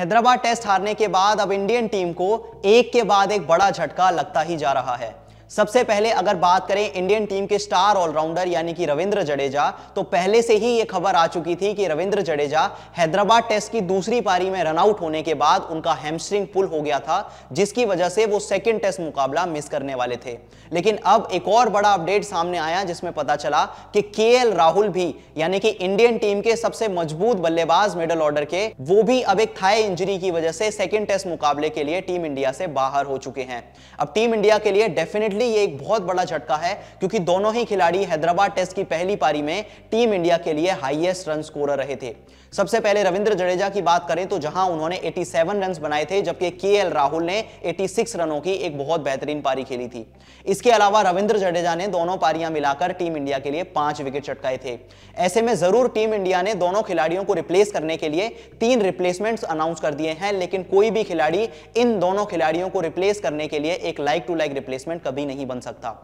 Hyderabad test हारने के बाद अब इंडियन टीम को एक के बाद एक बड़ा झटका लगता ही जा रहा है सबसे पहले अगर बात करें इंडियन टीम के स्टार ऑलराउंडर यानी कि रविंद्र जडेजा तो पहले से ही यह खबर आ चुकी थी कि रविंद्र जडेजा हैदराबाद टेस्ट की दूसरी पारी में रनआउट होने के बाद उनका हैमस्ट्रिंग पुल हो गया था जिसकी वजह से वो सेकेंड टेस्ट मुकाबला मिस करने वाले थे लेकिन अब एक और बड़ा अपडेट सामने आया जिसमें पता चला कि के राहुल भी यानी कि इंडियन टीम के सबसे मजबूत बल्लेबाज मिडल ऑर्डर के वो भी अब एक थाई इंजरी की वजह से सेकेंड टेस्ट मुकाबले के लिए टीम इंडिया से बाहर हो चुके हैं अब टीम इंडिया के लिए डेफिनेटली लिए ये एक बहुत बड़ा झटका है क्योंकि दोनों ही खिलाड़ी हैदराबाद टेस्ट की पहली पारी में टीम इंडिया के लिए हाईएस्ट रन स्कोरर रहे थे सबसे पहले रविंद्र जडेजा की बात करें तो जहां उन्होंने 87 सेवन रन बनाए थे जबकि के राहुल ने 86 रनों की एक बहुत बेहतरीन पारी खेली थी इसके अलावा रविंद्र जडेजा ने दोनों पारियां मिलाकर टीम इंडिया के लिए पांच विकेट चटकाए थे ऐसे में जरूर टीम इंडिया ने दोनों खिलाड़ियों को रिप्लेस करने के लिए तीन रिप्लेसमेंट अनाउंस कर दिए हैं लेकिन कोई भी खिलाड़ी इन दोनों खिलाड़ियों को रिप्लेस करने के लिए एक लाइक टू लाइक रिप्लेसमेंट कभी नहीं बन सकता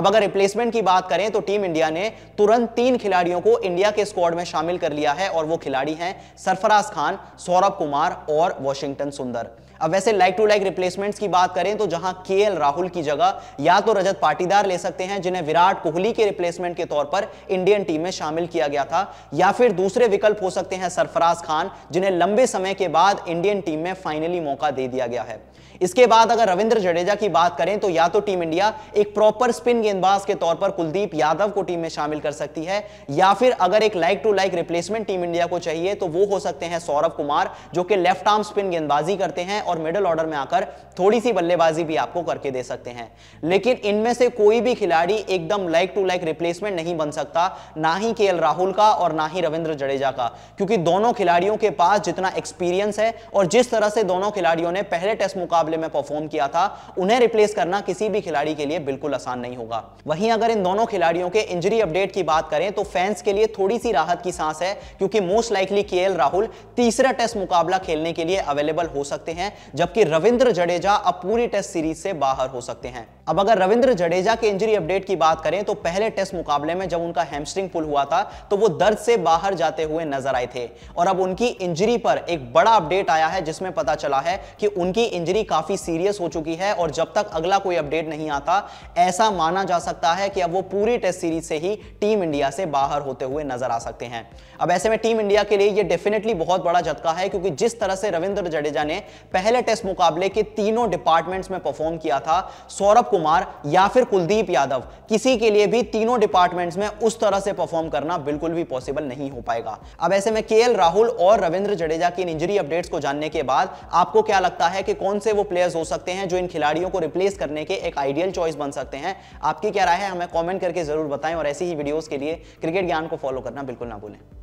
अब अगर रिप्लेसमेंट की बात करें तो टीम इंडिया ने तुरंत तीन खिलाड़ियों को इंडिया के स्क्वाड में शामिल कर लिया है और वो खिलाड़ी हैं सरफराज खान सौरभ कुमार और वॉशिंगटन सुंदर अब वैसे लाइक टू लाइक रिप्लेसमेंट्स की बात करें तो जहां के राहुल की जगह या तो रजत पाटीदार ले सकते हैं जिन्हें विराट कोहली के रिप्लेसमेंट के तौर पर इंडियन टीम में शामिल किया गया था या फिर दूसरे विकल्प हो सकते हैं सरफराज खान जिन्हें लंबे समय के बाद इंडियन टीम में फाइनली मौका दे दिया गया है इसके बाद अगर रविंद्र जडेजा की बात करें तो या तो टीम इंडिया एक प्रॉपर स्पिन गेंदबाज के तौर पर कुलदीप यादव को टीम में शामिल कर सकती है या फिर अगर एक like to like replacement team India को चाहिए तो वो हो सकते हैं सौरभ कुमार जो कि लेफ्ट आर्म स्पिन गेंदबाजी करते हैं और मिडल ऑर्डर में आकर थोड़ी सी बल्लेबाजी भी आपको करके दे सकते हैं लेकिन इनमें से कोई भी खिलाड़ी एकदम लाइक टू लाइक रिप्लेसमेंट नहीं बन सकता ना ही के राहुल का और ना ही रविंद्र जडेजा का क्योंकि दोनों खिलाड़ियों के पास जितना एक्सपीरियंस है और जिस तरह से दोनों खिलाड़ियों ने पहले टेस्ट मुकाबले में परफॉर्म किया था उन्हें रिप्लेस करना किसी भी खिलाड़ी के लिए बिल्कुल आसान नहीं होगा वहीं अगर इन दोनों खिलाड़ियों के इंजरी अपडेट की बात करें तो फैंस के लिए थोड़ी सी राहत की सांस है क्योंकि मोस्ट लाइकली के राहुल तीसरा टेस्ट मुकाबला खेलने के लिए अवेलेबल हो सकते हैं जबकि रविंद्र जडेजा अब पूरी टेस्ट सीरीज से बाहर हो सकते हैं अब अगर रविंद्र जडेजा के इंजरी अपडेट की बात करें तो पहले टेस्ट मुकाबले में जब उनका हैमस्ट्रिंग पुल हुआ था तो वो दर्द से बाहर जाते हुए नजर आए थे और अब उनकी इंजरी पर एक बड़ा अपडेट आया है जिसमें पता चला है कि उनकी इंजरी काफी सीरियस हो चुकी है और जब तक अगला कोई अपडेट नहीं आता ऐसा माना जा सकता है कि अब वो पूरी टेस्ट सीरीज से ही टीम इंडिया से बाहर होते हुए नजर आ सकते हैं अब ऐसे में टीम इंडिया के लिए ये डेफिनेटली बहुत बड़ा झटका है क्योंकि जिस तरह से रविंद्र जडेजा ने पहले टेस्ट मुकाबले के तीनों डिपार्टमेंट्स में परफॉर्म किया था सौरभ कुमार या फिर कुलदीप यादव किसी के लिए भी तीनों डिपार्टमेंट्स में उस तरह से परफॉर्म करना बिल्कुल भी पॉसिबल नहीं हो पाएगा अब ऐसे में के राहुल और रविंद्र जडेजा की इंजरी अपडेट्स को जानने के बाद आपको क्या लगता है कि कौन से वो प्लेयर्स हो सकते हैं जो इन खिलाड़ियों को रिप्लेस करने के एक आइडियल चॉइस बन सकते हैं आपकी क्या राय है हमें कॉमेंट करके जरूर बताएं और ऐसी ही वीडियोज के लिए क्रिकेट ज्ञान को फॉलो करना बिल्कुल ना भूलें